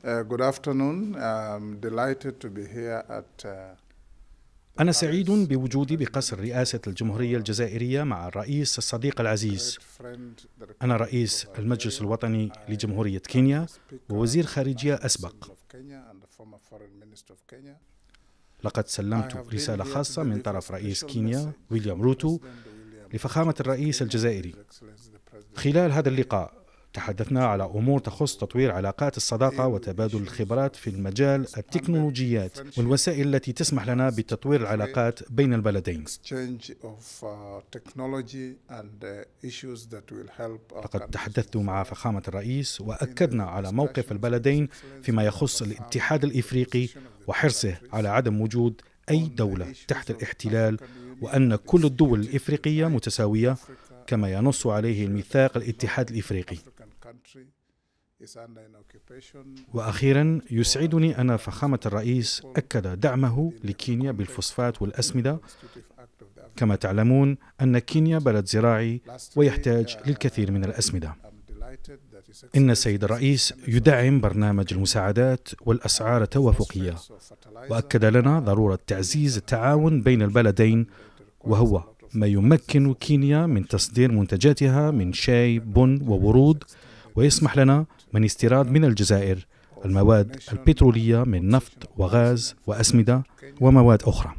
Uh, good afternoon. I'm delighted to be here at uh, أنا سعيد بوجودي بقصر رئاسة الجمهورية الجزائرية مع الرئيس الصديق العزيز. أنا رئيس المجلس الوطني لجمهورية كينيا ووزير خارجية أسبق. لقد سلمت رسالة خاصة من طرف رئيس كينيا ويليام روتو لفخامة الرئيس الجزائري. خلال هذا اللقاء تحدثنا على أمور تخص تطوير علاقات الصداقة وتبادل الخبرات في المجال التكنولوجيات والوسائل التي تسمح لنا بتطوير العلاقات بين البلدين لقد uh, uh, تحدثت مع فخامة الرئيس وأكدنا على موقف البلدين فيما يخص الاتحاد الإفريقي وحرصه على عدم وجود أي دولة تحت الاحتلال وأن كل الدول الإفريقية متساوية كما ينص عليه الميثاق الاتحاد الإفريقي واخيرا يسعدني ان فخامه الرئيس اكد دعمه لكينيا بالفوسفات والاسمده كما تعلمون ان كينيا بلد زراعي ويحتاج للكثير من الاسمده ان السيد الرئيس يدعم برنامج المساعدات والاسعار التوافقيه واكد لنا ضروره تعزيز التعاون بين البلدين وهو ما يمكن كينيا من تصدير منتجاتها من شاي بن وورود ويسمح لنا من استيراد من الجزائر المواد البترولية من نفط وغاز وأسمدة ومواد أخرى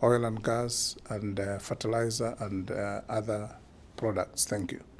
oil and gas and uh, fertilizer and uh, other products. Thank you.